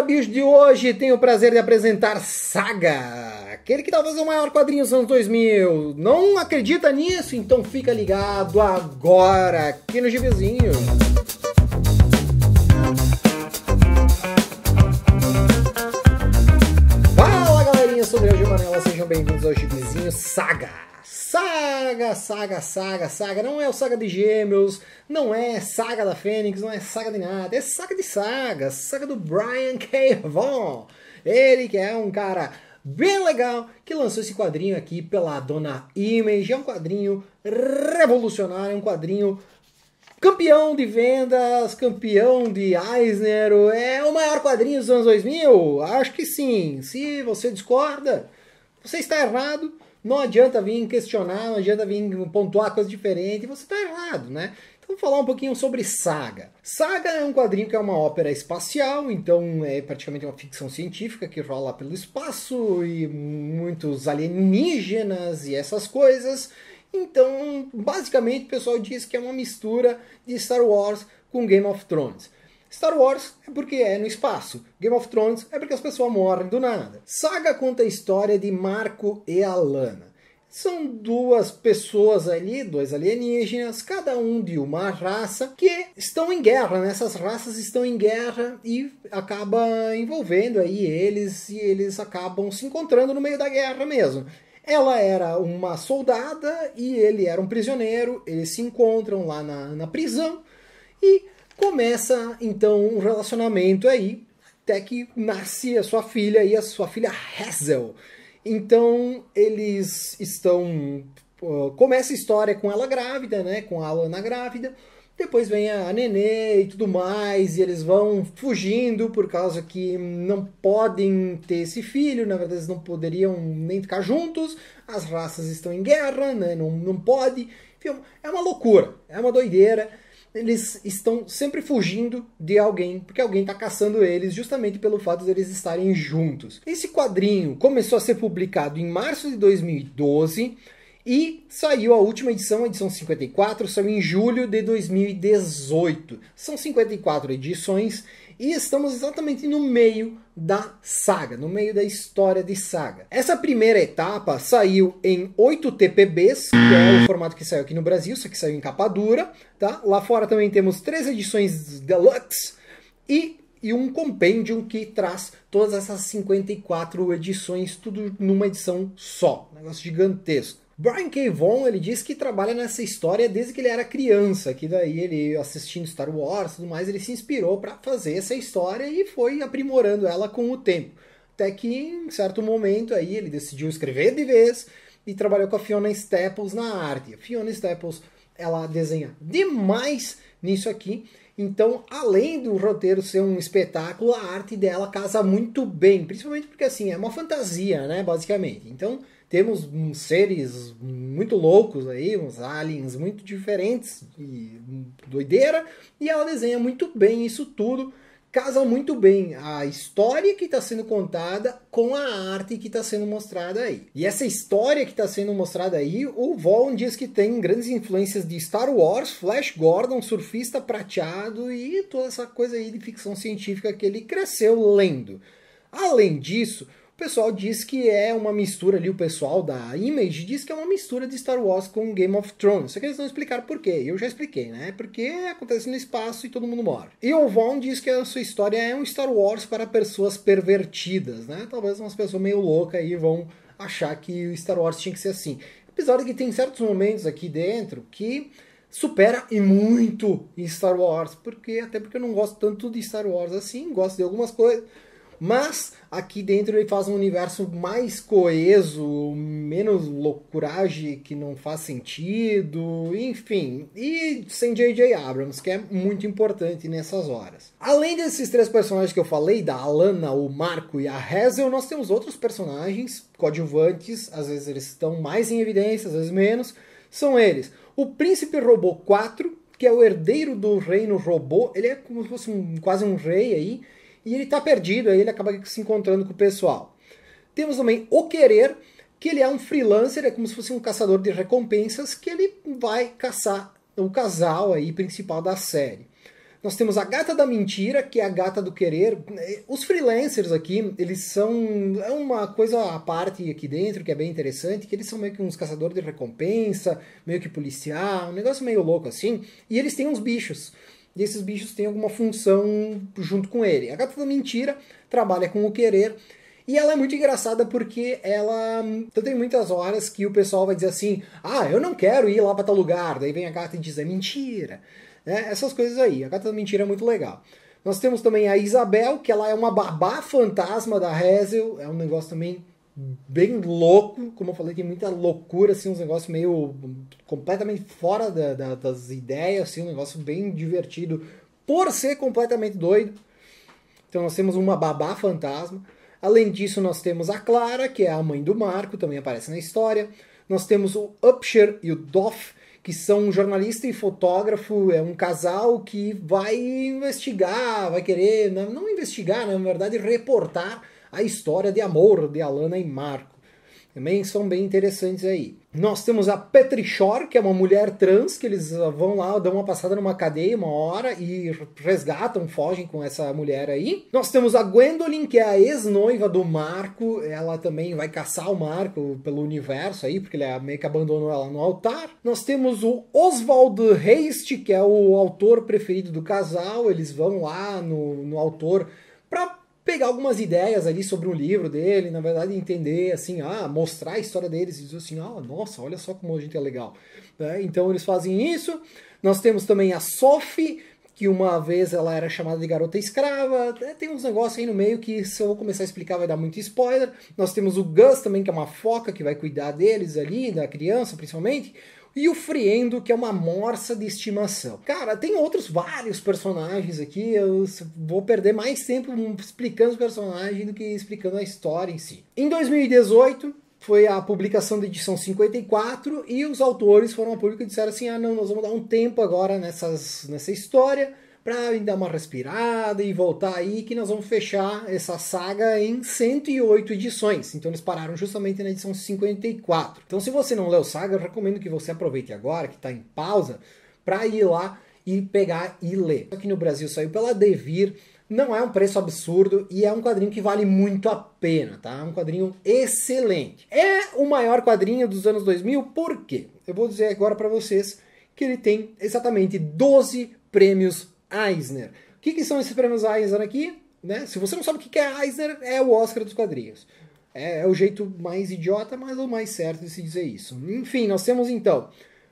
Quadrinhos de hoje tem o prazer de apresentar Saga, aquele que talvez é o maior quadrinho dos anos 2000. Não acredita nisso? Então fica ligado agora aqui no Gibizinho. Fala galerinha, sou o Daniel sejam bem-vindos ao Gibizinho Saga saga, saga, saga, saga. Não é o Saga de Gêmeos, não é Saga da Fênix, não é Saga de nada. É Saga de Saga, Saga do Brian K. Vaughan. Ele que é um cara bem legal que lançou esse quadrinho aqui pela Dona Image. É um quadrinho revolucionário, é um quadrinho campeão de vendas, campeão de Eisner, é o maior quadrinho dos anos 2000? Acho que sim. Se você discorda, você está errado. Não adianta vir questionar, não adianta vir pontuar coisas diferentes, você está errado, né? Então, Vamos falar um pouquinho sobre Saga. Saga é um quadrinho que é uma ópera espacial, então é praticamente uma ficção científica que rola pelo espaço e muitos alienígenas e essas coisas. Então, basicamente, o pessoal diz que é uma mistura de Star Wars com Game of Thrones. Star Wars é porque é no espaço. Game of Thrones é porque as pessoas morrem do nada. Saga conta a história de Marco e Alana. São duas pessoas ali, dois alienígenas, cada um de uma raça, que estão em guerra, né? Essas raças estão em guerra e acaba envolvendo aí eles e eles acabam se encontrando no meio da guerra mesmo. Ela era uma soldada e ele era um prisioneiro. Eles se encontram lá na, na prisão e Começa então um relacionamento aí, até que nasce a sua filha e a sua filha Hazel. Então eles estão. Uh, começa a história com ela grávida, né? Com a Alana grávida. Depois vem a Nenê e tudo mais, e eles vão fugindo por causa que não podem ter esse filho, na verdade eles não poderiam nem ficar juntos, as raças estão em guerra, né? não, não pode. Enfim, é uma loucura, é uma doideira eles estão sempre fugindo de alguém, porque alguém está caçando eles justamente pelo fato de eles estarem juntos. Esse quadrinho começou a ser publicado em março de 2012 e saiu a última edição, a edição 54, saiu em julho de 2018. São 54 edições e estamos exatamente no meio da saga, no meio da história de saga. Essa primeira etapa saiu em 8 TPBs, que é o formato que saiu aqui no Brasil, só que saiu em capa dura, tá? Lá fora também temos três edições deluxe e e um compendium que traz todas essas 54 edições, tudo numa edição só. Um negócio gigantesco. Brian K. Vaughan, ele diz que trabalha nessa história desde que ele era criança, que daí ele assistindo Star Wars e tudo mais, ele se inspirou para fazer essa história e foi aprimorando ela com o tempo. Até que em certo momento aí ele decidiu escrever de vez e trabalhou com a Fiona Staples na arte. A Fiona Staples, ela desenha demais nisso aqui então, além do roteiro ser um espetáculo, a arte dela casa muito bem, principalmente porque assim, é uma fantasia, né, basicamente. Então, temos uns seres muito loucos aí, uns aliens muito diferentes e doideira, e ela desenha muito bem isso tudo casa muito bem a história que está sendo contada com a arte que está sendo mostrada aí. E essa história que está sendo mostrada aí, o Vaughn diz que tem grandes influências de Star Wars, Flash Gordon, Surfista Prateado e toda essa coisa aí de ficção científica que ele cresceu lendo. Além disso, pessoal diz que é uma mistura ali, o pessoal da Image diz que é uma mistura de Star Wars com Game of Thrones. Só que eles não explicaram por quê. Eu já expliquei, né? Porque acontece no espaço e todo mundo morre. E o Von diz que a sua história é um Star Wars para pessoas pervertidas, né? Talvez umas pessoas meio loucas aí vão achar que o Star Wars tinha que ser assim. Apesar de que tem certos momentos aqui dentro que supera e muito Star Wars, porque até porque eu não gosto tanto de Star Wars assim, gosto de algumas coisas mas aqui dentro ele faz um universo mais coeso, menos loucuragem que não faz sentido, enfim. E sem J.J. Abrams, que é muito importante nessas horas. Além desses três personagens que eu falei, da Alana, o Marco e a Hazel, nós temos outros personagens coadjuvantes, às vezes eles estão mais em evidência, às vezes menos. São eles o Príncipe Robô 4, que é o herdeiro do reino robô, ele é como se fosse um, quase um rei aí e ele está perdido, aí ele acaba se encontrando com o pessoal. Temos também O Querer, que ele é um freelancer, é como se fosse um caçador de recompensas, que ele vai caçar o casal aí principal da série. Nós temos a Gata da Mentira, que é a Gata do Querer. Os freelancers aqui, eles são é uma coisa à parte aqui dentro, que é bem interessante, que eles são meio que uns caçadores de recompensa, meio que policial, um negócio meio louco assim, e eles têm uns bichos e esses bichos têm alguma função junto com ele. A gata da mentira trabalha com o querer e ela é muito engraçada porque ela. Então tem muitas horas que o pessoal vai dizer assim: ah, eu não quero ir lá para tal lugar. Daí vem a gata e diz: é mentira. Né? Essas coisas aí. A gata da mentira é muito legal. Nós temos também a Isabel, que ela é uma babá fantasma da Hazel. É um negócio também bem louco, como eu falei, tem muita loucura, assim, uns negócios meio completamente fora da, da, das ideias, assim, um negócio bem divertido, por ser completamente doido. Então nós temos uma babá fantasma. Além disso, nós temos a Clara, que é a mãe do Marco, também aparece na história. Nós temos o Upshur e o Doff, que são um jornalista e fotógrafo, é um casal que vai investigar, vai querer, não investigar, na verdade, reportar a história de amor de Alana e Marco. Também são bem interessantes aí. Nós temos a Petri Shore, que é uma mulher trans, que eles vão lá, dão uma passada numa cadeia uma hora e resgatam, fogem com essa mulher aí. Nós temos a Gwendolyn, que é a ex-noiva do Marco. Ela também vai caçar o Marco pelo universo aí, porque ele é, meio que abandonou ela no altar. Nós temos o Oswald Heist, que é o autor preferido do casal. Eles vão lá no, no autor para pegar algumas ideias ali sobre um livro dele, na verdade entender assim, ah, mostrar a história deles e dizer assim, ah, nossa, olha só como a gente é legal. Né? Então eles fazem isso. Nós temos também a Sophie, que uma vez ela era chamada de garota escrava. É, tem uns negócios aí no meio que, se eu começar a explicar, vai dar muito spoiler. Nós temos o Gus também, que é uma foca que vai cuidar deles ali, da criança principalmente. E o Friendo, que é uma morsa de estimação. Cara, tem outros vários personagens aqui. Eu vou perder mais tempo explicando os personagens do que explicando a história em si. Em 2018, foi a publicação da edição 54 e os autores foram ao público e disseram assim: ah, não, nós vamos dar um tempo agora nessas, nessa história para dar uma respirada e voltar aí, que nós vamos fechar essa saga em 108 edições. Então eles pararam justamente na edição 54. Então, se você não leu Saga, eu recomendo que você aproveite agora, que está em pausa, para ir lá e pegar e ler. Aqui no Brasil saiu pela Devir não é um preço absurdo e é um quadrinho que vale muito a pena, tá? É um quadrinho excelente. É o maior quadrinho dos anos 2000, por quê? Eu vou dizer agora para vocês que ele tem exatamente 12 prêmios Eisner. O que, que são esses prêmios Eisner aqui? Né? Se você não sabe o que é Eisner, é o Oscar dos quadrinhos. É, é o jeito mais idiota, mas o mais certo de se dizer isso. Enfim, nós temos então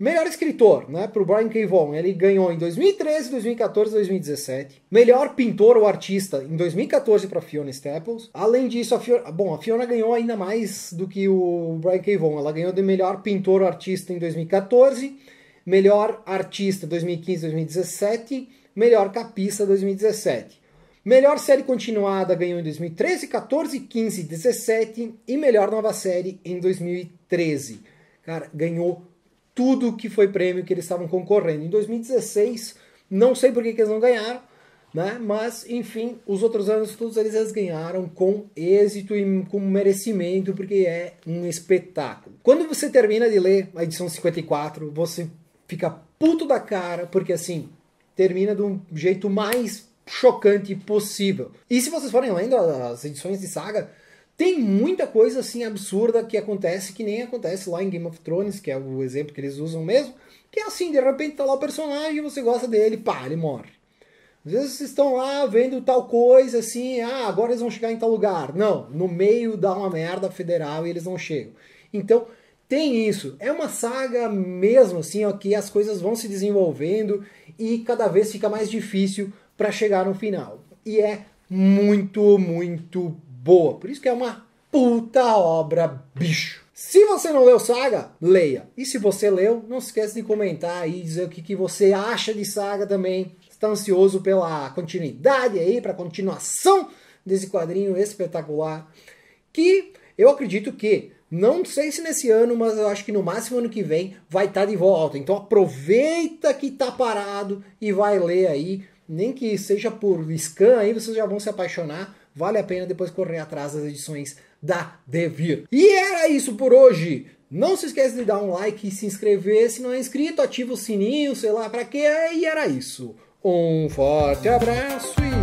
Melhor escritor, né, para o Brian K. Vaughan, ele ganhou em 2013, 2014, 2017. Melhor pintor ou artista em 2014 para Fiona Staples. Além disso, a Fiona, bom, a Fiona ganhou ainda mais do que o Brian K. Vaughan. Ela ganhou de melhor pintor ou artista em 2014, melhor artista 2015, 2017, melhor capista 2017. Melhor série continuada ganhou em 2013, 14, 15, 17 e melhor nova série em 2013. Cara, ganhou tudo que foi prêmio que eles estavam concorrendo. Em 2016, não sei por que, que eles não ganharam, né? mas enfim, os outros anos todos eles ganharam com êxito e com merecimento, porque é um espetáculo. Quando você termina de ler a edição 54, você fica puto da cara, porque assim, termina de um jeito mais chocante possível. E se vocês forem lendo as edições de saga, tem muita coisa assim absurda que acontece que nem acontece lá em Game of Thrones, que é o exemplo que eles usam mesmo, que é assim, de repente tá lá o personagem, você gosta dele, pá, ele morre. Às vezes vocês estão lá vendo tal coisa assim, ah, agora eles vão chegar em tal lugar. Não, no meio dá uma merda federal e eles não chegam. Então, tem isso. É uma saga mesmo assim, ó, que as coisas vão se desenvolvendo e cada vez fica mais difícil para chegar no final. E é muito, muito boa. Por isso que é uma puta obra, bicho. Se você não leu Saga, leia. E se você leu, não esqueça de comentar e dizer o que, que você acha de Saga também. Está ansioso pela continuidade aí, para a continuação desse quadrinho espetacular. Que eu acredito que, não sei se nesse ano, mas eu acho que no máximo ano que vem vai estar tá de volta. Então aproveita que está parado e vai ler aí. Nem que seja por scan aí, vocês já vão se apaixonar vale a pena depois correr atrás das edições da Devir. E era isso por hoje. Não se esqueça de dar um like e se inscrever se não é inscrito, ativa o sininho, sei lá para quê, e era isso. Um forte abraço e